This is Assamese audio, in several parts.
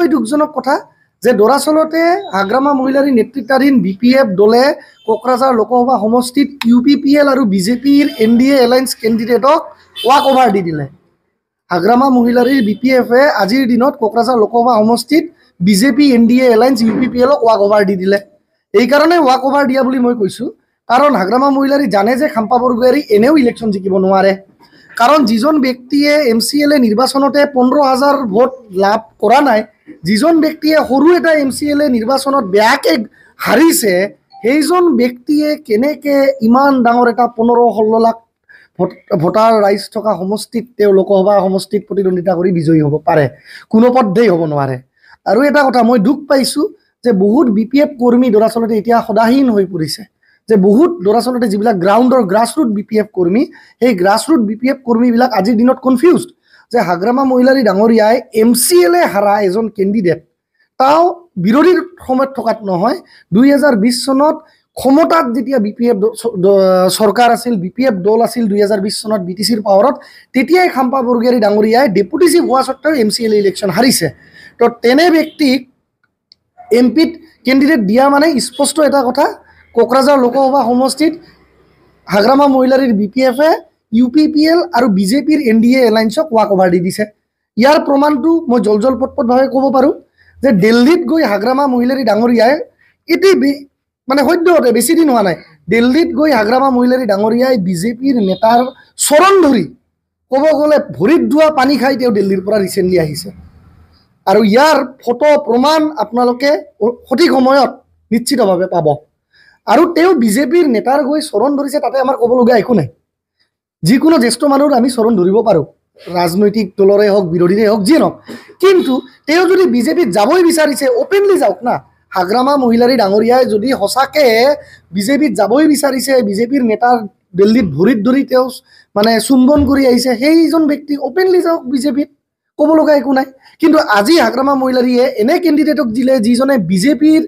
অতিকৈ দুখজনক কথা যে দৰাচলতে হাগ্ৰামা মহিলাৰী নেতৃত্বাধীন বি পি এফ দলে কোকৰাঝাৰ লোকসভা সমষ্টিত ইউ পি পি এল আৰু বিজেপিৰ এন ডি এ এলায়েন্স কেণ্ডিডেটক ৱাক অভাৰ দি দিলে হাগ্ৰামা মহিলাৰীৰ বি পি এফে আজিৰ দিনত কোকৰাঝাৰ লোকসভা সমষ্টিত BJP N D A alliance U P P এলক ৱাক অভাৰ দি দিলে এইকাৰণে ৱাক অভাৰ দিয়া বুলি মই কৈছোঁ কাৰণ হাগ্ৰামা মহিলাৰী জানে যে খাম্পা বৰগোহাঁৰী এনেও ইলেকশ্যন জিকিব নোৱাৰে কাৰণ যিজন ব্যক্তিয়ে এম চি এল এ নিৰ্বাচনতে পোন্ধৰ হাজাৰ ভোট লাভ কৰা নাই যিজন ব্যক্তিয়ে সৰু এটা এম চি এল এ নিৰ্বাচনত বেয়াকৈ হাৰিছে সেইজন ব্যক্তিয়ে কেনেকৈ ইমান ডাঙৰ এটা পোন্ধৰ ষোল্ল লাখ ভোট ভোটাৰ ৰাইজ থকা সমষ্টিত তেওঁ লোকসভা সমষ্টিত প্ৰতিদ্বন্দ্বিতা কৰি বিজয়ী হ'ব পাৰে কোনো পদ্ধেই হ'ব নোৱাৰে আৰু এটা কথা মই দুখ পাইছোঁ যে বহুত বি পি এফ কৰ্মী দৰাচলতে এতিয়া সদাহীন হৈ পৰিছে যে বহুত দৰাচলতে যিবিলাক গ্ৰাউণ্ডৰ গ্ৰাছৰুট বি পি এফ কৰ্মী সেই গ্ৰাছৰুট বি পি এফ কৰ্মীবিলাক আজিৰ দিনত কনফিউজ যে হাগ্ৰামা মহিলাৰী ডাঙৰীয়াই এম চি এলে হাৰা এজন কেণ্ডিডেট তাও বিৰোধীৰ সময়ত থকাত নহয় দুই হাজাৰ বিছ চনত ক্ষমতাত যেতিয়া বি পি এফ চৰকাৰ আছিল বি পি এফ দল আছিল দুই হাজাৰ বিছ চনত বি টি চিৰ পাৱাৰত তেতিয়াই খাম্পা বৰ্গীয়াৰী ডাঙৰীয়াই ডেপুটি চিফ হোৱা স্বত্তেও এম চি এল ইলেকশ্যন হাৰিছে তো তেনে ব্যক্তিক এম পিত কেণ্ডিডেট দিয়া মানে স্পষ্ট এটা কথা কোকৰাঝাৰ লোকসভা সমষ্টিত হাগ্ৰামা মহিলাৰীৰ বি পি এফে ইউ পি পি এল আৰু বিজেপিৰ এন ডি এ এলাইন্সক ৱাক অভাৰ দি দিছে ইয়াৰ প্ৰমাণটো মই জল জল পটপটভাৱে ক'ব পাৰোঁ যে দিল্লীত গৈ হাগ্ৰামা মহিলাৰী ডাঙৰীয়াই এটি মানে সদ্যহতে বেছিদিন হোৱা নাই দিল্লীত গৈ হাগ্ৰামা মহিলাৰী ডাঙৰীয়াই বিজেপিৰ নেতাৰ চৰণ ধৰি ক'ব গ'লে ভৰিত ধোৱা পানী খাই তেওঁ দিল্লীৰ পৰা ৰিচেণ্টলি আহিছে আৰু ইয়াৰ ফটো প্ৰমাণ আপোনালোকে সঠিক সময়ত নিশ্চিতভাৱে পাব আৰু তেওঁ বিজেপিৰ নেতাৰ গৈ চৰণ ধৰিছে তাতে আমাৰ ক'ব লগা একো নাই যিকোনো জ্যেষ্ঠ মানুহৰ আমি চৰণ ধৰিব পাৰোঁ ৰাজনৈতিক দলৰে হওক বিৰোধীৰে হওক যিয়ে নহওক কিন্তু তেওঁ যদি বিজেপিত যাবই বিচাৰিছে অপেনলি যাওক না হাগ্ৰামা মহিলাৰী ডাঙৰীয়াই যদি সঁচাকে বিজেপিত যাবই বিচাৰিছে বিজেপিৰ নেতাৰ দিল্লীত ভৰিত ধৰি তেওঁ মানে চুম্বন কৰি আহিছে সেইজন ব্যক্তি অপেনলি যাওক বিজেপিত ক'ব লগা একো নাই কিন্তু আজি হাগ্ৰামা মহিলাৰীয়ে এনে কেণ্ডিডেটক দিলে যিজনে বিজেপিৰ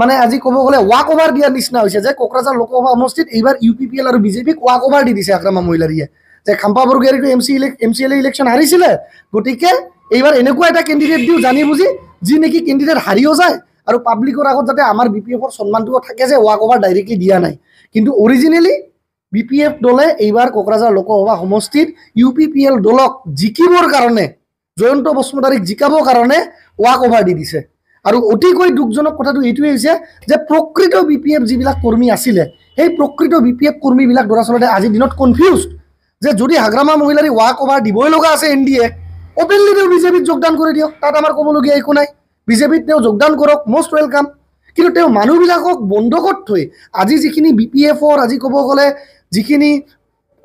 মানে আজি কব গলে ৱাক অভাৰ দিয়াৰ নিচিনা হৈছে যে কোকৰাঝাৰ লোকসভা সমষ্টিত এইবাৰ ইউ পি পি এল আৰু বিজেপিক ৱাক অভাৰ দি দিছে আক্ৰামা মহিলাৰীয়ে যে খাম্পা বৰগীয়াৰীটো M C M C L A election হাৰিছিলে গতিকে এইবাৰ এনেকুৱা এটা কেণ্ডিডেট দিওঁ জানি বুজি যি নেকি কেণ্ডিডেট হাৰিও যায় আৰু পাব্লিকৰ আগত যাতে আমাৰ বি পি এফৰ সন্মানটোও থাকে যে ৱাক অভাৰ ডাইৰেক্টলি দিয়া নাই কিন্তু অৰিজিনেলি বি পি এফ দলে এইবাৰ কোকৰাঝাৰ লোকসভা সমষ্টিত ইউ পি পি এল দলক জিকিবৰ কাৰণে জয়ন্ত বসুমতাৰীক জিকাবৰ কাৰণে ৱাক অভাৰ দি দিছে আৰু অতিকৈ দুখজনক কথাটো এইটোৱে হৈছে যে প্ৰকৃত বি পি এফ যিবিলাক কৰ্মী আছিলে সেই প্ৰকৃত বি পি এফ কৰ্মীবিলাক দৰাচলতে আজিৰ দিনত কনফিউজ যে যদি হাগ্ৰামা মহিলাৰী ৱাক অভাৰ দিবই লগা আছে এন ডি এ অপেনলি তেওঁ বিজেপিত যোগদান কৰি দিয়ক তাত আমাৰ ক'বলগীয়া একো নাই বিজেপিত তেওঁ যোগদান কৰক মষ্ট ৱেলকাম কিন্তু তেওঁ মানুহবিলাকক বন্ধকত থৈ আজি যিখিনি বি পি এফৰ আজি ক'ব গ'লে যিখিনি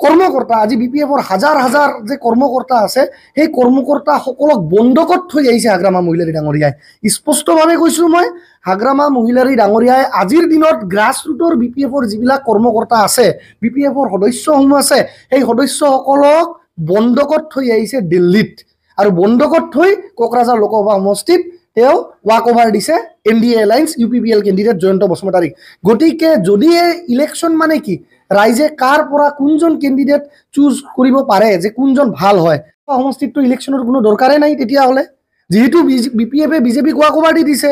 কৰ্মকৰ্তা আজি বি পি এফৰ হাজাৰ হাজাৰ যে কৰ্মকৰ্তা আছে সেই কৰ্মকৰ্তাসকলক বন্দকত থৈ আহিছে হাগ্ৰামা মহিলাৰী ডাঙৰীয়াই স্পষ্টভাৱে কৈছোঁ মই হাগ্ৰামা মহিলাৰী ডাঙৰীয়াই আজিৰ দিনত গ্ৰাছ ৰুটৰ বি পি এফৰ যিবিলাক কৰ্মকৰ্তা আছে বি পি এফৰ সদস্যসমূহ আছে সেই সদস্যসকলক বন্ধকত থৈ আহিছে দিল্লীত আৰু বন্ধকত থৈ কোকৰাঝাৰ লোকসভা সমষ্টিত তেওঁ ৱাক অভাৰ দিছে N D alliance U P P L candidate Jayanta বসুমতাৰীক গতিকে যদিহে ইলেকশ্যন মানে কি ৰাইজে কাৰ পৰা কোনজন কেণ্ডিডেট চুজ কৰিব পাৰে যে কোনজন ভাল হয় সমষ্টিততো ইলেকশ্যনৰ কোনো দৰকাৰেই নাই তেতিয়াহ'লে যিহেতু বি পি এফে বিজেপিক ৱাক অভাৰ দি দিছে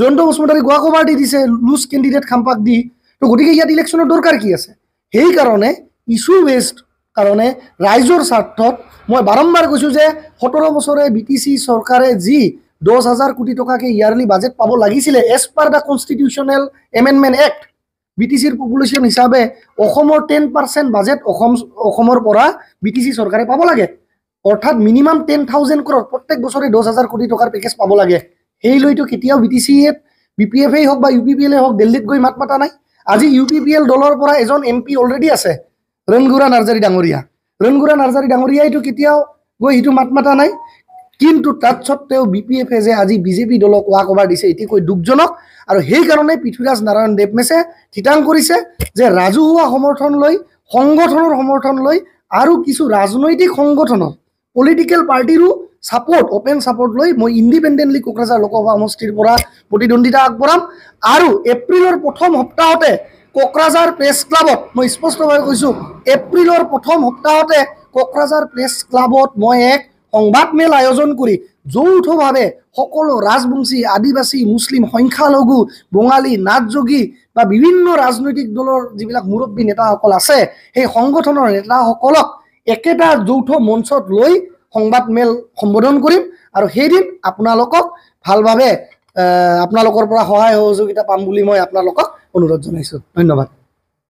জয়ন্ত বসুমতাৰীক ৱাক অভাৰ দি দিছে লুজ কেণ্ডিডেট খাম্পাক দি তো গতিকে ইয়াত ইলেকশ্যনৰ দৰকাৰ কি আছে সেইকাৰণে ইছ্যু বেষ্ট কাৰণে ৰাইজৰ স্বাৰ্থত মই বাৰম্বাৰ কৈছোঁ যে সোতৰ বছৰে বি টি চি চৰকাৰে যি দহ হাজাৰ কোটি টকাকে ইয়াৰলি বাজেট পাব লাগিছিলে as per the constitutional amendment act B T চিৰ পপুলেশ্যন হিচাপে অসমৰ টেন পাৰ্চেণ্ট বাজেট অসম অসমৰ পৰা বি টি চি চৰকাৰে পাব লাগে অৰ্থাৎ মিনিমাম টেন থাউজেণ্ড কৰ প্ৰত্যেক বছৰে দহ হাজাৰ কোটি টকাৰ পেকেজ পাব লাগে সেই লৈতো কেতিয়াও বি টি চিয়ে বি পি এফেই হওক বা ইউ পি পি এলে হওক দিল্লীত গৈ মাত মাতা নাই আজি ইউ পি পি এল দলৰ পৰা এজন এম পি অলৰেডি আছে ৰণগুৰা নাৰ্জাৰী ডাঙৰীয়া ৰণগুৰা নাৰ্জাৰী ডাঙৰীয়াইতো কেতিয়াও গৈ সেইটো মাত মাতা নাই কিন্তু তাত সত্ত্বেও বি পি এফে যে আজি বিজেপি দলক ৱাক অভাৰ দিছে এতিকৈ দুখজনক আৰু সেইকাৰণে পৃথ্বীৰাজ নাৰায়ণ দেৱমেছে থিতাং কৰিছে যে ৰাজহুৱা সমৰ্থন লৈ সংগঠনৰ সমৰ্থন লৈ আৰু কিছু ৰাজনৈতিক সংগঠনৰ পলিটিকেল পাৰ্টিৰো ছাপৰ্ট অপেন ছাপৰ্ট লৈ মই ইণ্ডিপেণ্ডেণ্টলি কোকৰাঝাৰ লোকসভা সমষ্টিৰ পৰা প্ৰতিদ্বন্দ্বিতা আগবঢ়াম আৰু এপ্ৰিলৰ প্ৰথম সপ্তাহতে কোকৰাঝাৰ প্ৰেছ ক্লাবত মই স্পষ্টভাৱে কৈছোঁ এপ্ৰিলৰ প্ৰথম সপ্তাহতে কোকৰাঝাৰ প্ৰেছ ক্লাবত মই এক সংবাদ মেল আয়োজন কৰি যৌথভাৱে সকলো ৰাজবংশী আদিবাসী মুছলিম সংখ্যালঘু বঙালী নাট যোগী বা বিভিন্ন ৰাজনৈতিক দলৰ যিবিলাক মুৰব্বী নেতাসকল আছে সেই সংগঠনৰ নেতাসকলক একেটা যৌথ মঞ্চত লৈ সংবাদ মেল সম্বোধন কৰিম আৰু সেইদিন আপোনালোকক ভালভাৱে আপোনালোকৰ পৰা সহায় সহযোগিতা পাম বুলি মই আপোনালোকক অনুৰোধ জনাইছোঁ ধন্যবাদ